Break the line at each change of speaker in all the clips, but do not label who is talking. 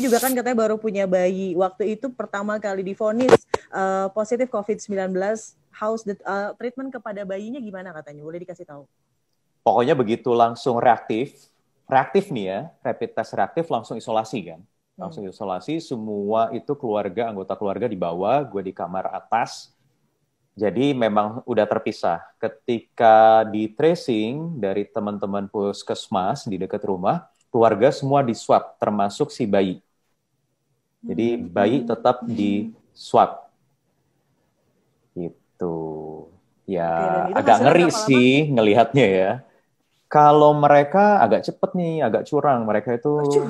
juga kan katanya baru punya bayi. Waktu itu pertama kali difonis uh, positif COVID-19, house uh, treatment kepada bayinya gimana katanya? Boleh dikasih tahu?
Pokoknya begitu langsung reaktif, reaktif nih ya, rapid test reaktif langsung isolasi kan. Hmm. Langsung hmm. isolasi, semua itu keluarga, anggota keluarga di bawah, gue di kamar atas. Jadi memang udah terpisah. Ketika di tracing dari teman-teman puskesmas di dekat rumah, keluarga semua di swab, termasuk si bayi. Jadi hmm. bayi tetap hmm. di swab. Gitu. Ya Oke, agak ngeri apa -apa. sih ngelihatnya ya. Kalau mereka agak cepet nih, agak curang. Mereka itu... Oh,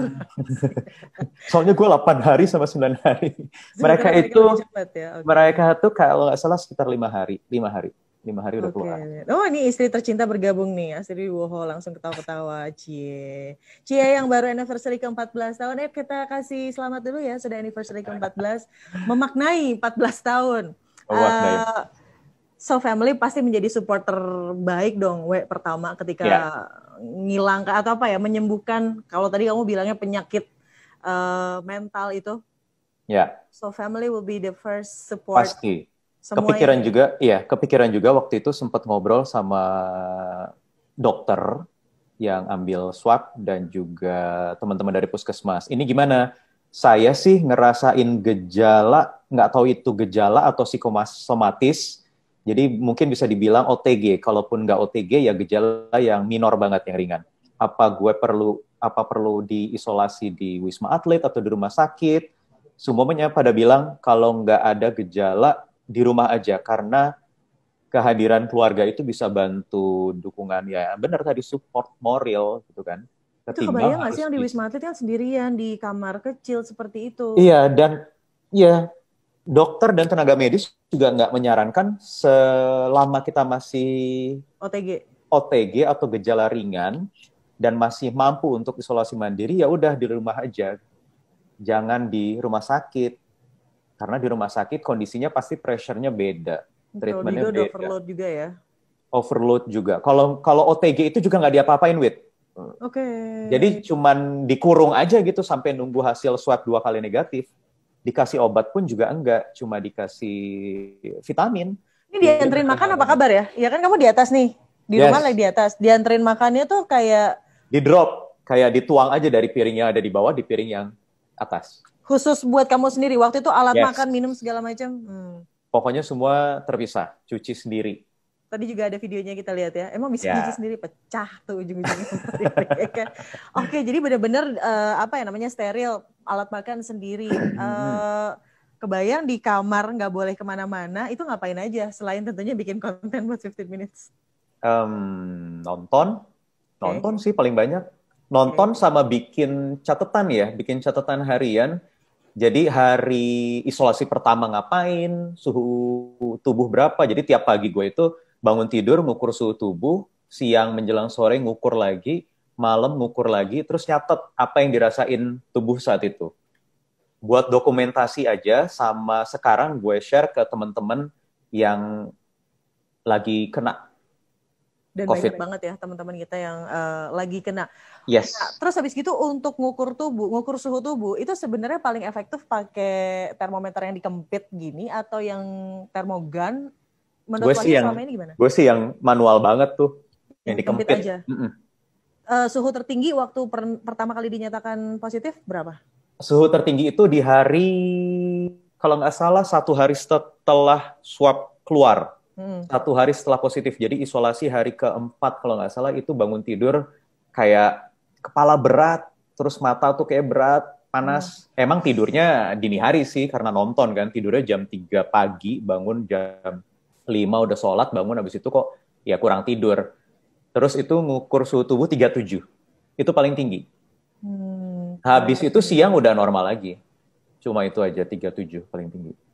Soalnya gue 8 hari sama 9 hari. Mereka itu... Cepet, ya. okay. Mereka itu kalau nggak salah sekitar lima hari. lima hari lima hari udah okay. keluar.
Oh ini istri tercinta bergabung nih, Astri Woho langsung ketawa-ketawa. Cie. Cie yang baru anniversary ke-14 tahun, eh kita kasih selamat dulu ya, sudah anniversary ke-14, memaknai 14 tahun. Oh, uh, so family pasti menjadi supporter baik dong, we pertama ketika yeah. ngilang atau apa ya, menyembuhkan, kalau tadi kamu bilangnya penyakit uh, mental itu. Ya. Yeah. So family will be the first support.
Pasti semua Kepikiran juga, iya, kepikiran juga waktu itu sempat ngobrol sama dokter yang ambil swab dan juga teman-teman dari puskesmas. Ini gimana? Saya sih ngerasain gejala, nggak tahu itu gejala atau psikosomatis. Jadi mungkin bisa dibilang OTG. Kalaupun nggak OTG ya gejala yang minor banget yang ringan. Apa gue perlu apa perlu diisolasi di wisma atlet atau di rumah sakit? Semuanya pada bilang kalau nggak ada gejala di rumah aja karena kehadiran keluarga itu bisa bantu dukungan ya benar tadi support moral gitu kan itu kebayang nggak sih yang di
wisma atlet kan sendirian di kamar kecil seperti itu iya
dan ya dokter dan tenaga medis juga nggak menyarankan selama kita masih OTG OTG atau gejala ringan dan masih mampu untuk isolasi mandiri ya udah di rumah aja jangan di rumah sakit karena di rumah sakit kondisinya pasti pressure-nya beda. Treatmentnya beda. overload juga ya? Overload juga. Kalau kalau OTG itu juga nggak diapa-apain, Wit. Oke. Okay. Jadi cuman dikurung aja gitu sampai nunggu hasil swab dua kali negatif. Dikasih obat pun juga enggak, cuma dikasih vitamin.
Ini dianterin makan apa kabar ya? Ya kan kamu di atas nih, di yes. rumah lagi di atas. Dianterin makannya tuh kayak
di drop, kayak dituang aja dari piring yang ada di bawah di piring yang atas.
Khusus buat kamu sendiri waktu itu alat yes. makan, minum segala macam. Hmm.
Pokoknya semua terpisah, cuci sendiri.
Tadi juga ada videonya kita lihat ya. Emang bisa yeah. cuci sendiri pecah tuh ujung-ujungnya. Oke, jadi benar-benar uh, apa ya namanya steril, alat makan sendiri. Uh, kebayang di kamar nggak boleh kemana-mana itu ngapain aja selain tentunya bikin konten buat 15 minutes
um, nonton nonton okay. sih paling banyak nonton hmm. sama bikin catatan ya, bikin catatan harian. Jadi hari isolasi pertama ngapain, suhu tubuh berapa. Jadi tiap pagi gue itu bangun tidur ngukur suhu tubuh, siang menjelang sore ngukur lagi, malam ngukur lagi, terus nyatet apa yang dirasain tubuh saat itu. Buat dokumentasi aja sama sekarang gue share ke teman-teman yang lagi kena
dan COVID. banyak banget ya teman-teman kita yang uh, lagi kena. Yes. Nah, terus habis gitu untuk ngukur tubuh, ngukur suhu tubuh itu sebenarnya paling efektif pakai termometer yang dikempit gini atau yang termogan? gue sih yang ini gimana? Gue
sih yang manual banget tuh yang dikempit. aja. Mm -mm.
Uh, suhu tertinggi waktu per pertama kali dinyatakan positif berapa?
Suhu tertinggi itu di hari kalau nggak salah satu hari setelah swab keluar Hmm. Satu hari setelah positif, jadi isolasi hari keempat kalau nggak salah itu bangun tidur kayak kepala berat, terus mata tuh kayak berat, panas. Hmm. Emang tidurnya dini hari sih karena nonton kan, tidurnya jam 3 pagi, bangun jam 5 udah sholat, bangun habis itu kok ya kurang tidur. Terus itu ngukur suhu tubuh 37. Itu paling tinggi. Hmm. Habis itu siang udah normal lagi. Cuma itu aja 37 paling tinggi.